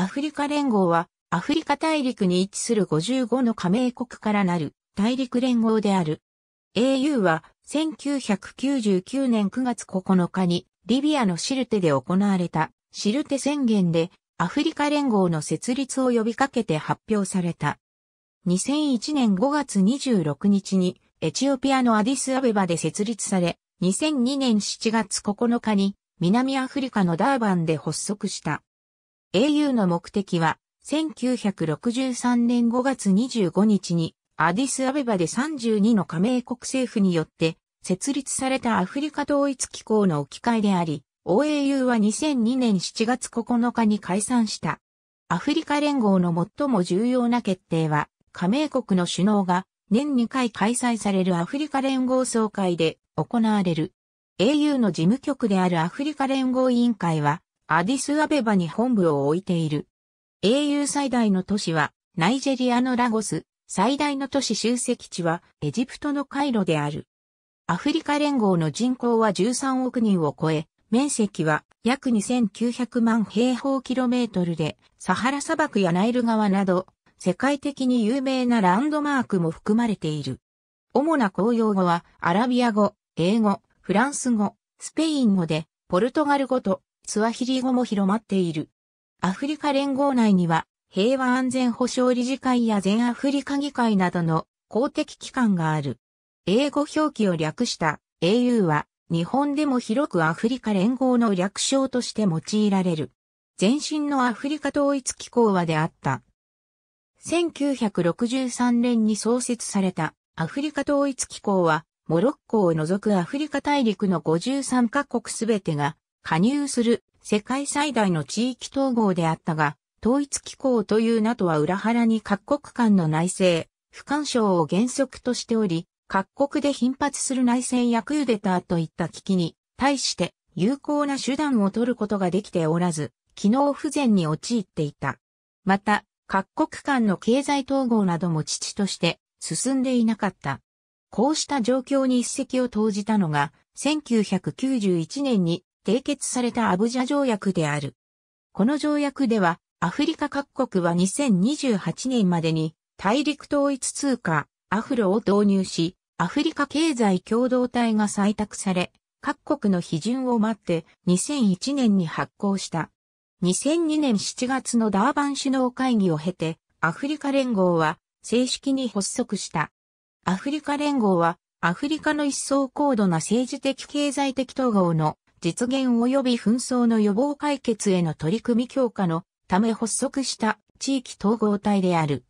アフリカ連合は、アフリカ大陸に位置する55の加盟国からなる大陸連合である。au は1999年9月9日にリビアのシルテで行われたシルテ宣言でアフリカ連合の設立を呼びかけて発表された。2001年5月26日にエチオピアのアディスアベバで設立され、2002年7月9日に南アフリカのダーバンで発足した。au の目的は、1963年5月25日に、アディスアベバで32の加盟国政府によって、設立されたアフリカ統一機構の置き換えであり、OAU は2002年7月9日に解散した。アフリカ連合の最も重要な決定は、加盟国の首脳が年2回開催されるアフリカ連合総会で行われる。au の事務局であるアフリカ連合委員会は、アディスアベバに本部を置いている。英雄最大の都市は、ナイジェリアのラゴス、最大の都市集積地は、エジプトのカイロである。アフリカ連合の人口は13億人を超え、面積は約2900万平方キロメートルで、サハラ砂漠やナイル川など、世界的に有名なランドマークも含まれている。主な公用語は、アラビア語、英語、フランス語、スペイン語で、ポルトガル語とスワヒリ語も広まっている。アフリカ連合内には、平和安全保障理事会や全アフリカ議会などの公的機関がある。英語表記を略した au は、日本でも広くアフリカ連合の略称として用いられる。前身のアフリカ統一機構はであった。1963年に創設されたアフリカ統一機構は、モロッコを除くアフリカ大陸の53カ国すべてが加入する世界最大の地域統合であったが、統一機構という名とは裏腹に各国間の内政、不干渉を原則としており、各国で頻発する内戦やクーデターといった危機に対して有効な手段を取ることができておらず、機能不全に陥っていた。また、各国間の経済統合なども父として進んでいなかった。こうした状況に一石を投じたのが、1991年に締結されたアブジャ条約である。この条約では、アフリカ各国は2028年までに大陸統一通貨、アフロを導入し、アフリカ経済共同体が採択され、各国の批准を待って2001年に発行した。2002年7月のダーバン首脳会議を経て、アフリカ連合は正式に発足した。アフリカ連合は、アフリカの一層高度な政治的経済的統合の実現及び紛争の予防解決への取り組み強化のため発足した地域統合体である。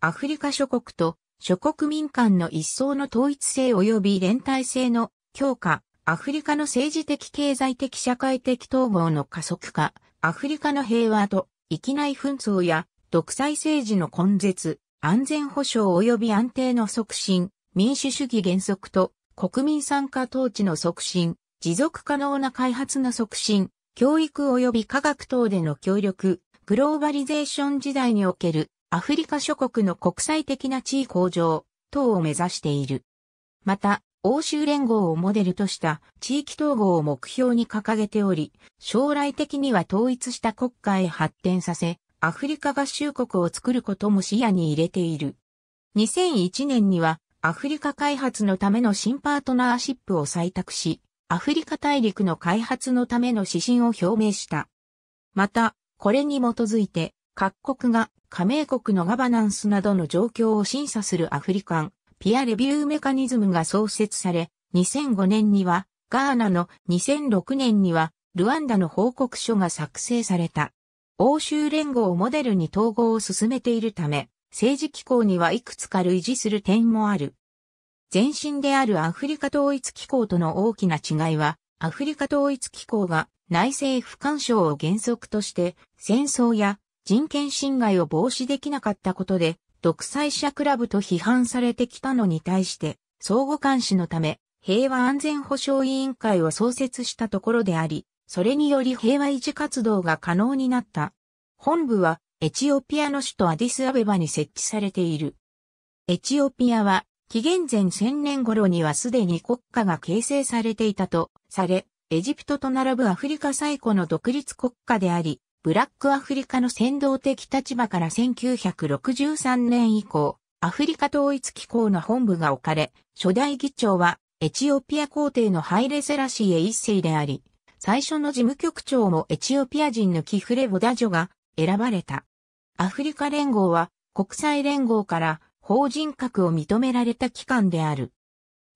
アフリカ諸国と諸国民間の一層の統一性及び連帯性の強化、アフリカの政治的経済的社会的統合の加速化、アフリカの平和と域内紛争や独裁政治の根絶、安全保障及び安定の促進、民主主義原則と国民参加統治の促進、持続可能な開発の促進、教育及び科学等での協力、グローバリゼーション時代におけるアフリカ諸国の国際的な地位向上等を目指している。また、欧州連合をモデルとした地域統合を目標に掲げており、将来的には統一した国家へ発展させ、アフリカ合衆国を作ることも視野に入れている。2001年にはアフリカ開発のための新パートナーシップを採択し、アフリカ大陸の開発のための指針を表明した。また、これに基づいて、各国が加盟国のガバナンスなどの状況を審査するアフリカン、ピアレビューメカニズムが創設され、2005年には、ガーナの2006年には、ルワンダの報告書が作成された。欧州連合をモデルに統合を進めているため、政治機構にはいくつか類似する点もある。前身であるアフリカ統一機構との大きな違いは、アフリカ統一機構が内政不干渉を原則として戦争や人権侵害を防止できなかったことで独裁者クラブと批判されてきたのに対して相互監視のため平和安全保障委員会を創設したところであり、それにより平和維持活動が可能になった。本部はエチオピアの首都アディスアベバに設置されている。エチオピアは紀元前1000年頃にはすでに国家が形成されていたとされ、エジプトと並ぶアフリカ最古の独立国家であり、ブラックアフリカの先導的立場から1963年以降、アフリカ統一機構の本部が置かれ、初代議長はエチオピア皇帝のハイレセラシエ一世であり、最初の事務局長もエチオピア人のキフレ・ボダジョが選ばれた。アフリカ連合は国際連合から法人格を認められた機関である。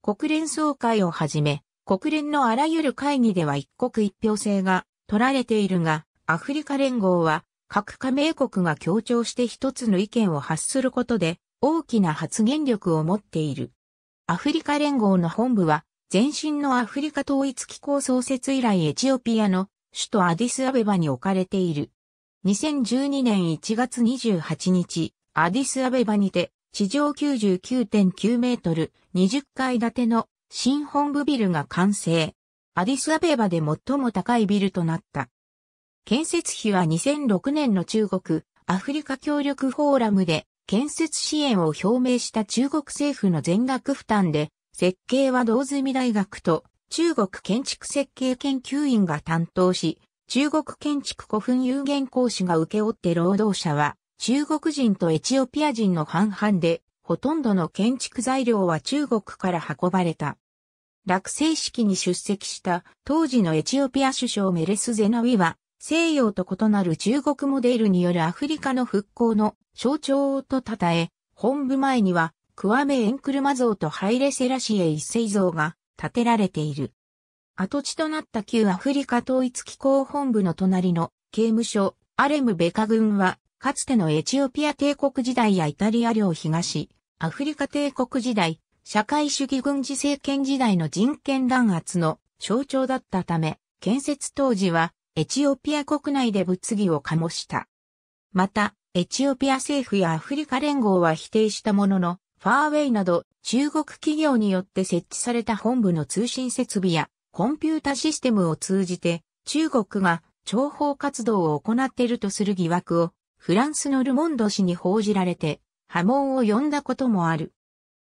国連総会をはじめ、国連のあらゆる会議では一国一票制が取られているが、アフリカ連合は各加盟国が協調して一つの意見を発することで大きな発言力を持っている。アフリカ連合の本部は前身のアフリカ統一機構創設以来エチオピアの首都アディスアベバに置かれている。2012年1月28日、アディスアベバにて地上99.9メートル、20階建ての新本部ビルが完成。アディスアベバで最も高いビルとなった。建設費は2006年の中国アフリカ協力フォーラムで建設支援を表明した中国政府の全額負担で、設計は道住大学と中国建築設計研究院が担当し、中国建築古墳有限講師が請け負って労働者は中国人とエチオピア人の半々で、ほとんどの建築材料は中国から運ばれた。落成式に出席した当時のエチオピア首相メレスゼナウィは、西洋と異なる中国モデルによるアフリカの復興の象徴と称え、本部前にはクワメ・エンクルマ像とハイレ・セラシエ一世像が建てられている。跡地となった旧アフリカ統一機構本部の隣の刑務所アレム・ベカ軍はかつてのエチオピア帝国時代やイタリア領東、アフリカ帝国時代、社会主義軍事政権時代の人権弾圧の象徴だったため、建設当時はエチオピア国内で物議を醸した。また、エチオピア政府やアフリカ連合は否定したものの、ファーウェイなど中国企業によって設置された本部の通信設備やコンピュータシステムを通じて中国が諜報活動を行っているとする疑惑をフランスのルモンド氏に報じられて波紋を呼んだこともある。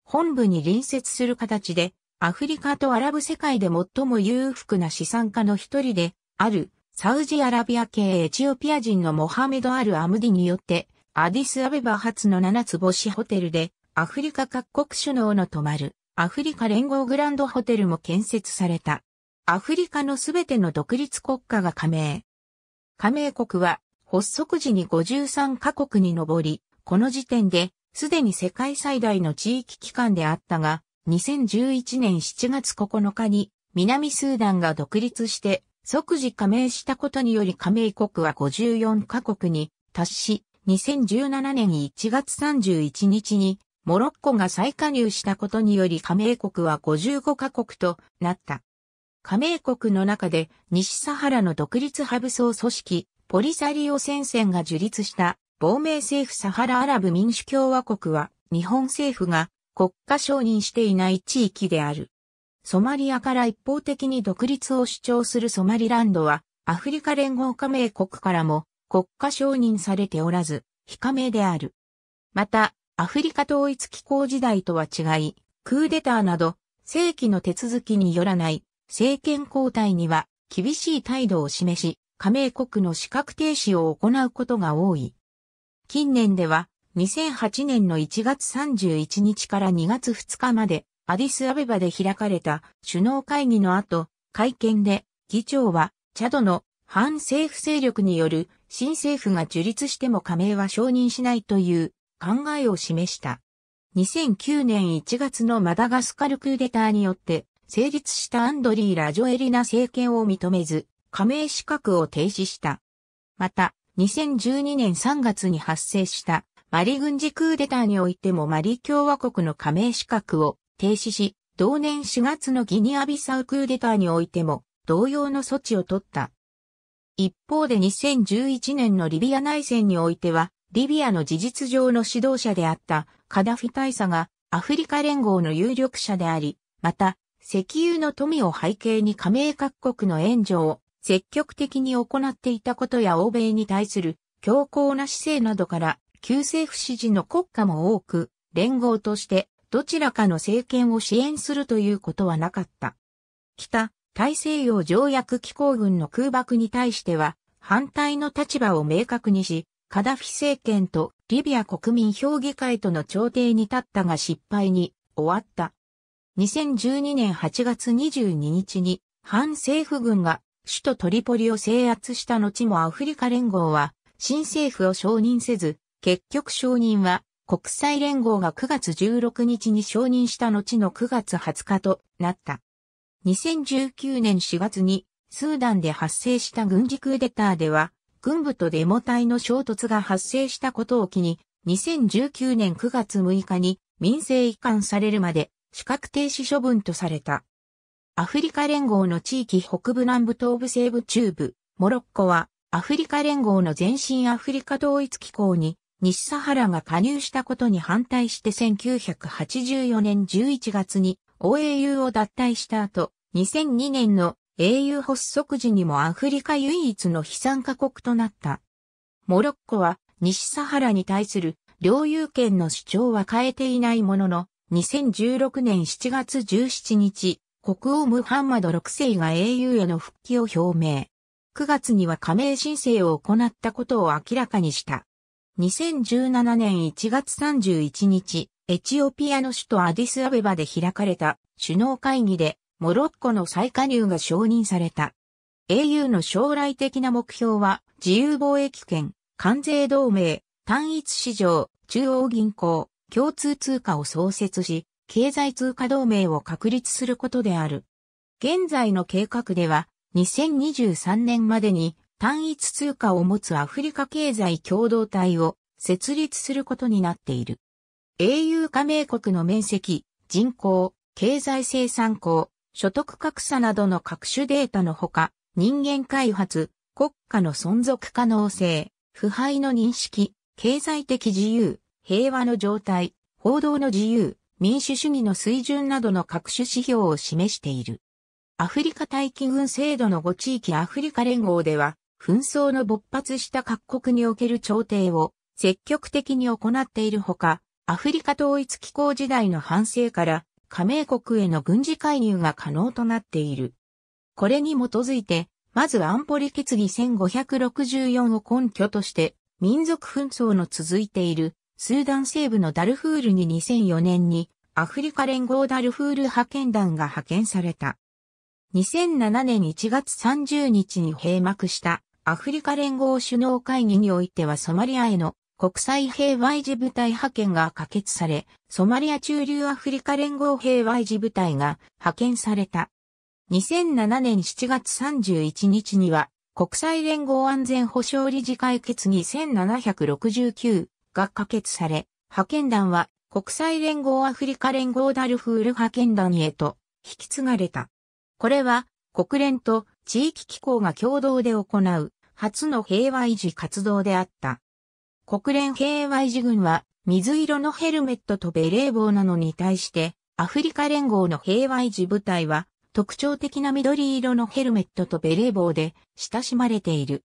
本部に隣接する形で、アフリカとアラブ世界で最も裕福な資産家の一人で、ある、サウジアラビア系エチオピア人のモハメド・アル・アムディによって、アディス・アベバ発の七つ星ホテルで、アフリカ各国首脳の泊まる、アフリカ連合グランドホテルも建設された。アフリカのすべての独立国家が加盟。加盟国は、発足時に53カ国に上り、この時点で、すでに世界最大の地域機関であったが、2011年7月9日に南スーダンが独立して即時加盟したことにより加盟国は54カ国に達し、2017年1月31日にモロッコが再加入したことにより加盟国は55カ国となった。加盟国の中で西サハラの独立派武装組織ポリサリオ戦線が樹立した亡命政府サハラアラブ民主共和国は日本政府が国家承認していない地域である。ソマリアから一方的に独立を主張するソマリランドはアフリカ連合加盟国からも国家承認されておらず、非加盟である。また、アフリカ統一機構時代とは違い、クーデターなど、正規の手続きによらない政権交代には厳しい態度を示し、加盟国の資格停止を行うことが多い。近年では、2008年の1月31日から2月2日まで、アディスアベバで開かれた首脳会議の後、会見で、議長は、チャドの反政府勢力による新政府が樹立しても加盟は承認しないという考えを示した。2009年1月のマダガスカルクーデターによって成立したアンドリー・ラジョエリナ政権を認めず、加盟資格を停止した。また、2012年3月に発生したマリ軍事クーデターにおいてもマリ共和国の加盟資格を停止し、同年4月のギニアビサウクーデターにおいても同様の措置を取った。一方で2011年のリビア内戦においては、リビアの事実上の指導者であったカダフィ大佐がアフリカ連合の有力者であり、また石油の富を背景に加盟各国の援助を積極的に行っていたことや欧米に対する強硬な姿勢などから、旧政府支持の国家も多く、連合としてどちらかの政権を支援するということはなかった。北、大西洋条約機構軍の空爆に対しては、反対の立場を明確にし、カダフィ政権とリビア国民評議会との調停に立ったが失敗に終わった。2012年8月22日に反政府軍が首都トリポリを制圧した後もアフリカ連合は新政府を承認せず、結局承認は国際連合が9月16日に承認した後の9月20日となった。2019年4月にスーダンで発生した軍事クーデターでは、軍部とデモ隊の衝突が発生したことを機に、2019年9月6日に民政移管されるまで資格停止処分とされた。アフリカ連合の地域北部南部東部西部中部、モロッコはアフリカ連合の前身アフリカ統一機構に西サハラが加入したことに反対して1984年11月に OAU を脱退した後、2002年の au 発足時にもアフリカ唯一の非参加国となった。モロッコは西サハラに対する領有権の主張は変えていないものの、2016年7月17日、国王ムハンマド6世が au への復帰を表明。9月には加盟申請を行ったことを明らかにした。2017年1月31日、エチオピアの首都アディスアベバで開かれた首脳会議で、モロッコの再加入が承認された。au の将来的な目標は、自由貿易圏、関税同盟、単一市場、中央銀行、共通通貨を創設し、経済通貨同盟を確立することである。現在の計画では、2023年までに単一通貨を持つアフリカ経済共同体を設立することになっている。au 加盟国の面積、人口、経済生産口所得格差などの各種データのほか、人間開発、国家の存続可能性、腐敗の認識、経済的自由、平和の状態、報道の自由、民主主義の水準などの各種指標を示している。アフリカ大気軍制度の5地域アフリカ連合では、紛争の勃発した各国における調停を積極的に行っているほか、アフリカ統一機構時代の反省から加盟国への軍事介入が可能となっている。これに基づいて、まず安保理決議1564を根拠として、民族紛争の続いているスーダン西部のダルフールに2004年にアフリカ連合ダルフール派遣団が派遣された。2007年1月30日に閉幕したアフリカ連合首脳会議においてはソマリアへの国際平和維持部隊派遣が可決され、ソマリア中流アフリカ連合平和維持部隊が派遣された。2007年7月31日には、国際連合安全保障理事会決議1769が可決され、派遣団は国際連合アフリカ連合ダルフール派遣団へと引き継がれた。これは国連と地域機構が共同で行う初の平和維持活動であった。国連平和維持軍は水色のヘルメットとベレー帽なのに対してアフリカ連合の平和維持部隊は特徴的な緑色のヘルメットとベレー帽で親しまれている。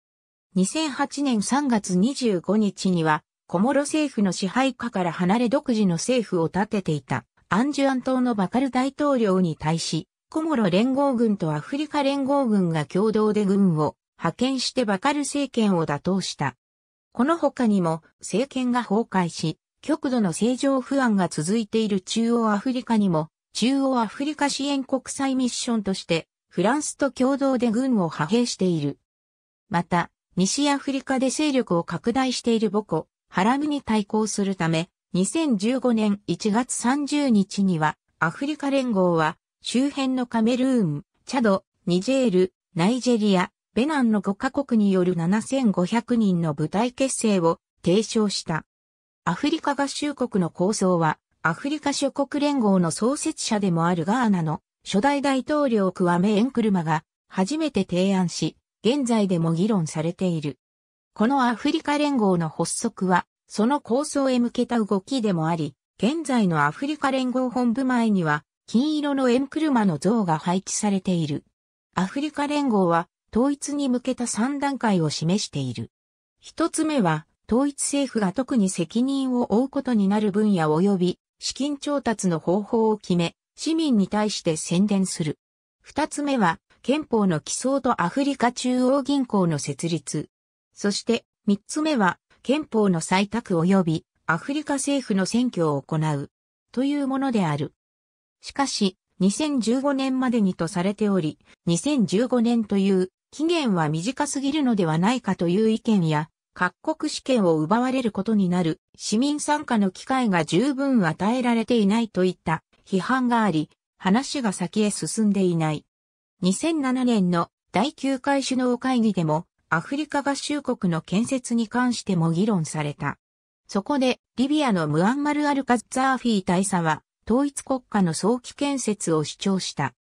2008年3月25日にはコモロ政府の支配下から離れ独自の政府を立てていたアンジュアン島のバカル大統領に対し、コモロ連合軍とアフリカ連合軍が共同で軍を派遣してバカル政権を打倒した。この他にも政権が崩壊し、極度の政情不安が続いている中央アフリカにも、中央アフリカ支援国際ミッションとして、フランスと共同で軍を派兵している。また、西アフリカで勢力を拡大している母国、ハラムに対抗するため、2015年1月30日には、アフリカ連合は、周辺のカメルーン、チャド、ニジェール、ナイジェリア、ベナンの5カ国による7500人の部隊結成を提唱した。アフリカ合衆国の構想は、アフリカ諸国連合の創設者でもあるガーナの初代大統領クワメ・エンクルマが初めて提案し、現在でも議論されている。このアフリカ連合の発足は、その構想へ向けた動きでもあり、現在のアフリカ連合本部前には、金色の円車の像が配置されている。アフリカ連合は、統一に向けた3段階を示している。一つ目は、統一政府が特に責任を負うことになる分野及び、資金調達の方法を決め、市民に対して宣伝する。二つ目は、憲法の起草とアフリカ中央銀行の設立。そして、三つ目は、憲法の採択及びアフリカ政府の選挙を行う、というものである。しかし、2015年までにとされており、2015年という期限は短すぎるのではないかという意見や、各国試験を奪われることになる市民参加の機会が十分与えられていないといった批判があり、話が先へ進んでいない。2007年の第9回首脳会議でもアフリカ合衆国の建設に関しても議論された。そこで、リビアのムアンマル・アル・カッザーフィー大佐は、統一国家の早期建設を主張した。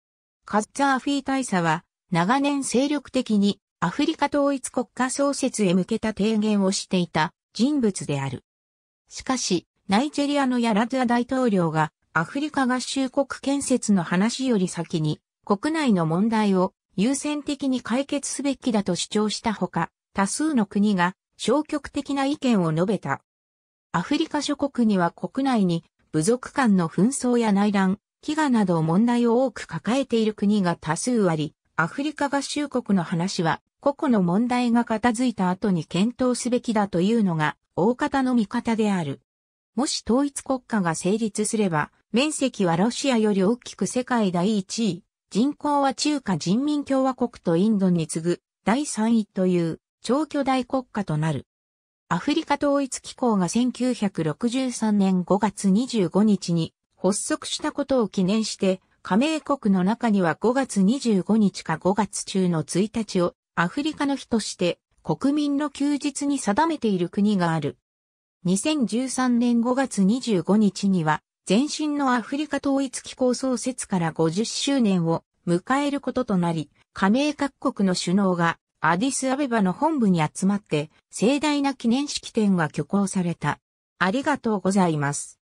カッザーフィー大佐は、長年精力的にアフリカ統一国家創設へ向けた提言をしていた人物である。しかし、ナイジェリアのヤラズア大統領がアフリカ合衆国建設の話より先に国内の問題を優先的に解決すべきだと主張したほか、多数の国が消極的な意見を述べた。アフリカ諸国には国内に部族間の紛争や内乱、飢餓など問題を多く抱えている国が多数あり、アフリカ合衆国の話は個々の問題が片付いた後に検討すべきだというのが大方の見方である。もし統一国家が成立すれば、面積はロシアより大きく世界第一位、人口は中華人民共和国とインドに次ぐ第3位という超巨大国家となる。アフリカ統一機構が1963年5月25日に発足したことを記念して、加盟国の中には5月25日か5月中の1日をアフリカの日として国民の休日に定めている国がある。2013年5月25日には前身のアフリカ統一機構創設から50周年を迎えることとなり、加盟各国の首脳がアディスアベバの本部に集まって盛大な記念式典が挙行された。ありがとうございます。